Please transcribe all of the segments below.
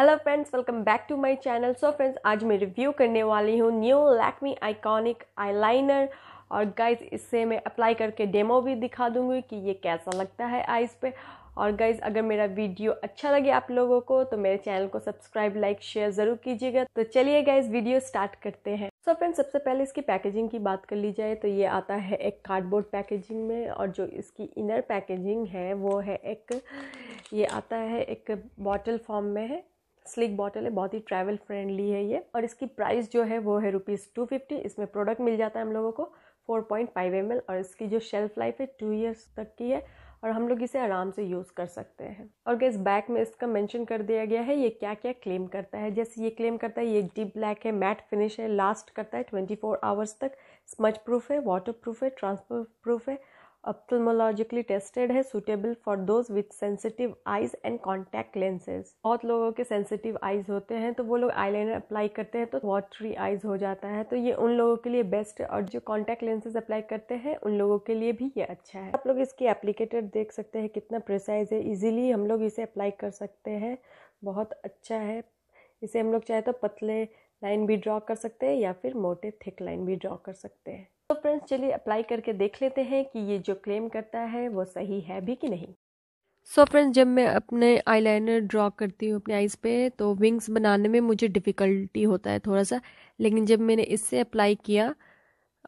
hello friends welcome back to my channel so friends आज मैं review करने वाली हूँ न्यू लैक्मी आइकॉनिक आईलाइनर और गाइज इससे मैं अप्लाई करके डेमो भी दिखा दूँगी कि ये कैसा लगता है आइज़ पे और गाइज अगर मेरा वीडियो अच्छा लगे आप लोगों को तो मेरे चैनल को सब्सक्राइब लाइक शेयर ज़रूर कीजिएगा तो चलिए गाइज वीडियो स्टार्ट करते हैं सो so फ्रेंड्स सबसे पहले इसकी पैकेजिंग की बात कर ली जाए तो ये आता है एक कार्डबोर्ड पैकेजिंग में और जो इसकी इनर पैकेजिंग है वो है एक ये आता है एक बॉटल फॉर्म में है स्लिक बॉटल है बहुत ही ट्रैवल फ्रेंडली है ये और इसकी प्राइस जो है वो है रुपीज़ टू फिफ्टी इसमें प्रोडक्ट मिल जाता है हम लोगों को four point five M L और इसकी जो शेल्फ लाइफ है टू ईयर्स तक की है और हम लोग इसे आराम से यूज़ कर सकते हैं और गैस बैक में इसका मेंशन कर दिया गया है ये क्या क्या क्लेम करता है जैसे ये क्लेम करता है ये डीप ब्लैक है मैट फिनिश है लास्ट करता है ट्वेंटी फोर आवर्स तक स्मच प्रूफ है वाटर प्रूफ है ट्रांसफर प्रूफ है अपथलमोलॉजिकली टेस्टेड है suitable for those with sensitive eyes and contact lenses बहुत लोगों के सेंसिटिव आईज होते हैं तो वो लोग आई लाइनर अप्लाई करते हैं तो वॉटरी आईज हो जाता है तो ये उन लोगों के लिए बेस्ट है और जो कॉन्टैक्ट लेंसेज अप्लाई करते हैं उन लोगों के लिए भी ये अच्छा है आप लोग इसकी एप्लीकेटर देख सकते हैं कितना प्रिसाइज है ईजिली हम लोग इसे अप्लाई कर सकते हैं बहुत अच्छा है इसे हम लोग चाहे तो पतले लाइन भी ड्रॉ कर सकते हैं या फिर मोटे थिक लाइन भी ड्रॉ कर सकते हैं तो फ्रेंड्स चलिए अप्लाई करके देख लेते हैं कि ये जो क्लेम करता है वो सही है भी कि नहीं सो so फ्रेंड्स जब मैं अपने आईलाइनर ड्रॉ करती हूँ अपने आईज पे तो विंग्स बनाने में मुझे डिफ़िकल्टी होता है थोड़ा सा लेकिन जब मैंने इससे अप्लाई किया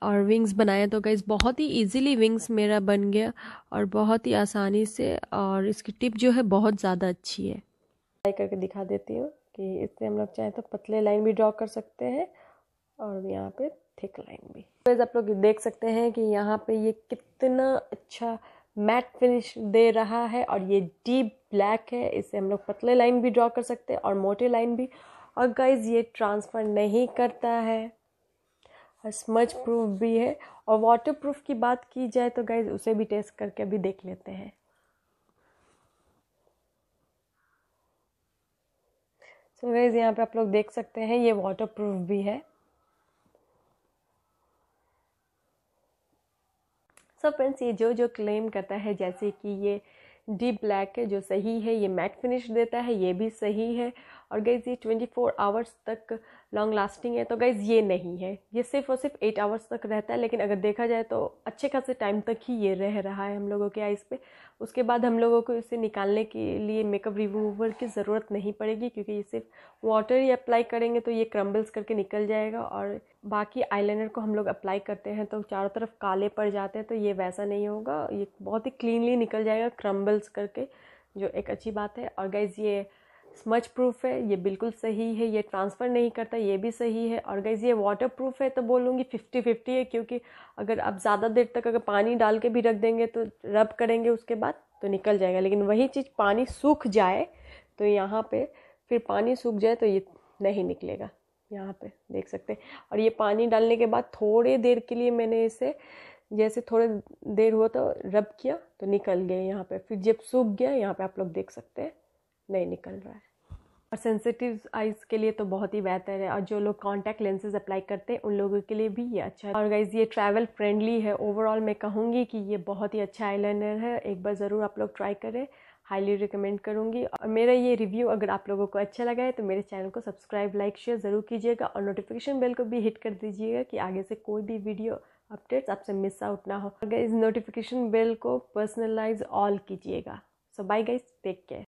और विंग्स बनाए तो गाइज बहुत ही इजीली विंग्स मेरा बन गया और बहुत ही आसानी से और इसकी टिप जो है बहुत ज़्यादा अच्छी है अप्लाई करके दिखा देती हूँ कि इससे हम लोग चाहें तो पतले लाइन भी ड्रॉ कर सकते हैं और यहाँ पे थिक लाइन भी तो आप लोग देख सकते हैं कि यहाँ पे ये कितना अच्छा मैट फिनिश दे रहा है और ये डीप ब्लैक है इससे हम लोग पतले लाइन भी ड्रॉ कर सकते हैं और मोटे लाइन भी और गाइज ये ट्रांसफ़र नहीं करता है और स्मच प्रूफ भी है और वाटर प्रूफ की बात की जाए तो गाइज उसे भी टेस्ट करके अभी देख लेते हैं सो गाइज यहाँ पे आप लोग देख सकते हैं ये वाटर प्रूफ भी है सो so फ्रेंड्स ये जो जो क्लेम करता है जैसे कि ये डीप ब्लैक है जो सही है ये मैट फिनिश देता है ये भी सही है और गैज़ ये 24 आवर्स तक लॉन्ग लास्टिंग है तो गैज़ ये नहीं है ये सिर्फ और सिर्फ एट आवर्स तक रहता है लेकिन अगर देखा जाए तो अच्छे खासे टाइम तक ही ये रह रहा है हम लोगों के आइज़ पे उसके बाद हम लोगों को इसे निकालने के लिए मेकअप रिमूवर की ज़रूरत नहीं पड़ेगी क्योंकि ये सिर्फ वाटर ही अप्लाई करेंगे तो ये क्रम्बल्स करके निकल जाएगा और बाकी आईलाइनर को हम लोग अप्लाई करते हैं तो चारों तरफ काले पड़ जाते हैं तो ये वैसा नहीं होगा ये बहुत ही क्लीनली निकल जाएगा क्रम्बल्स करके जो एक अच्छी बात है और गैज़ ये स्मच प्रूफ है ये बिल्कुल सही है ये ट्रांसफ़र नहीं करता ये भी सही है और गैस ये वाटर प्रूफ है तो बोलूँगी फिफ्टी फिफ्टी है क्योंकि अगर आप ज़्यादा देर तक अगर पानी डाल के भी रख देंगे तो रब करेंगे उसके बाद तो निकल जाएगा लेकिन वही चीज़ पानी सूख जाए तो यहाँ पर फिर पानी सूख जाए तो ये नहीं निकलेगा यहाँ पे देख सकते हैं और ये पानी डालने के बाद थोड़े देर के लिए मैंने इसे जैसे थोड़े देर हुआ तो रब किया तो निकल गए यहाँ पे फिर जब सूख गया यहाँ पे आप लोग देख सकते हैं नहीं निकल रहा है और सेंसिटिव आइज़ के लिए तो बहुत ही बेहतर है और जो लोग कॉन्टैक्ट लेंसेज अप्लाई करते हैं उन लोगों के लिए भी ये अच्छा है और गाइज़ ये ट्रैवल फ्रेंडली है ओवरऑल मैं कहूँगी कि ये बहुत ही अच्छा आईलाइनर है एक बार ज़रूर आप लोग ट्राई करें हाईली रिकमेंड करूँगी और मेरा ये रिव्यू अगर आप लोगों को अच्छा लगा है तो मेरे चैनल को सब्सक्राइब लाइक शेयर ज़रूर कीजिएगा और नोटिफिकेशन बेल को भी हिट कर दीजिएगा कि आगे से कोई भी वीडियो अपडेट्स आपसे मिस आउट ना हो अगर इस नोटिफिकेशन बेल को पर्सनलाइज ऑल कीजिएगा so bye guys take care